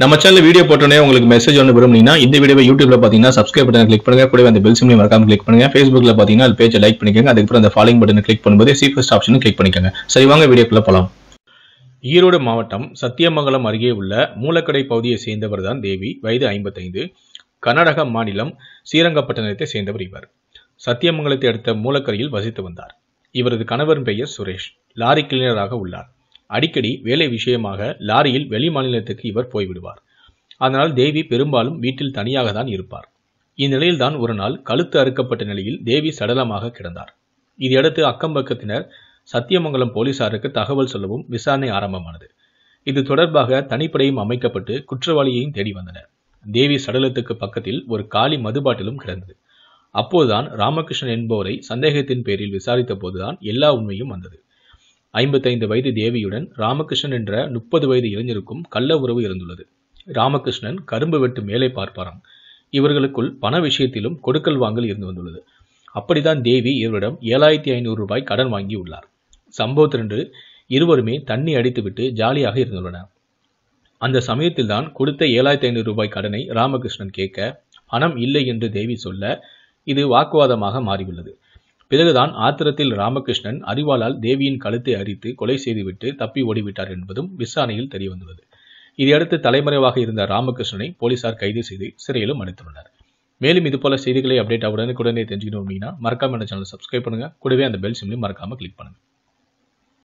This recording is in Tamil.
நம்ம சேனல் வீடியோ போட்டோன்னே உங்களுக்கு மெசேஜ் ஒன்று விரும்புனீங்கன்னா இந்த வீடியோ யூடியூப்ல பார்த்தீங்கன்னா சப்ஸ்கிரைப் பட்டன் கிளிக் பண்ணுங்க கூட அந்த பெல் சிம்லையும் மறக்காம கிளிக் பண்ணுங்க ஃபேஸ்புக்ல பார்த்தீங்கன்னா அது பேஜை லைக் பண்ணிக்கோங்க அதுக்கப்புறம் அந்த ஃபாலோயிங் பட்டன் கிளிக் பண்ணும்போது சி ஃபர்ஸ்ட் ஆப்ஷனும் கிளிக் பண்ணிக்கோங்க சரி வாங்க வீடியோக்குள்ள போலாம் ஈரோடு மாவட்டம் சத்தியமங்கலம் அருகே உள்ள மூலக்கடை பகுதியை சேர்ந்தவர் தான் தேவி வயது ஐம்பத்தைந்து கர்நாடக மாநிலம் ஸ்ரீரங்கப்பட்டினத்தை சேர்ந்தவர் இவர் சத்தியமங்கலத்தை அடுத்த மூலக்கரையில் வசித்து வந்தார் இவரது கணவரின் பெயர் சுரேஷ் லாரி கிளீனராக உள்ளார் அடிக்கடி வேலை விஷயமாக லாரியில் வெளி மாநிலத்துக்கு இவர் போய்விடுவார் அதனால் தேவி பெரும்பாலும் வீட்டில் தனியாக தான் இருப்பார் இந்நிலையில்தான் ஒரு நாள் கழுத்து அறுக்கப்பட்ட நிலையில் தேவி சடலமாக கிடந்தார் இதையடுத்து அக்கம்பக்கத்தினர் சத்தியமங்கலம் போலீசாருக்கு தகவல் சொல்லவும் விசாரணை ஆரம்பமானது இது தொடர்பாக தனிப்படையும் அமைக்கப்பட்டு குற்றவாளியையும் தேடி வந்தனர் தேவி சடலத்துக்கு பக்கத்தில் ஒரு காலி மதுபாட்டிலும் கிடந்தது அப்போதுதான் ராமகிருஷ்ணன் என்பவரை சந்தேகத்தின் பேரில் விசாரித்த போதுதான் எல்லா உண்மையும் வந்தது ஐம்பத்தைந்து வயது தேவியுடன் ராமகிருஷ்ணன் என்ற முப்பது வயது இளைஞருக்கும் கள்ள உறவு இருந்துள்ளது ராமகிருஷ்ணன் கரும்பு வெட்டு மேலே பார்ப்பாராம் இவர்களுக்குள் பண விஷயத்திலும் கொடுக்கல் வாங்கல் இருந்து வந்துள்ளது அப்படித்தான் தேவி இவரிடம் ஏழாயிரத்தி ஐநூறு ரூபாய் கடன் வாங்கி உள்ளார் சம்பவத்திரண்டு இருவருமே தண்ணி அடித்துவிட்டு ஜாலியாக இருந்துள்ளனர் அந்த சமயத்தில்தான் கொடுத்த ஏழாயிரத்தி ஐநூறு ரூபாய் கடனை ராமகிருஷ்ணன் கேட்க பணம் இல்லை என்று தேவி சொல்ல இது வாக்குவாதமாக மாறியுள்ளது பிறகுதான் ஆத்திரத்தில் ராமகிருஷ்ணன் அறிவாளால் தேவியின் கழுத்தை அரித்து கொலை செய்துவிட்டு தப்பி ஓடிவிட்டார் என்பதும் விசாரணையில் தெரியவந்துள்ளது இதையடுத்து தலைமறைவாக இருந்த ராமகிருஷ்ணனை போலீசார் கைது செய்து சிறையிலும் அடைத்துள்ளனர் மேலும் இதுபோல செய்திகளை அப்டேட் ஆக உடனுக்குடனே தெரிஞ்சுக்கணும் அப்படின்னா மறக்காம இந்த சேனல் சப்ஸ்கிரைப் பண்ணுங்க கூடவே அந்த பெல் சிம்லையும் மறக்காம கிளிக் பண்ணுங்க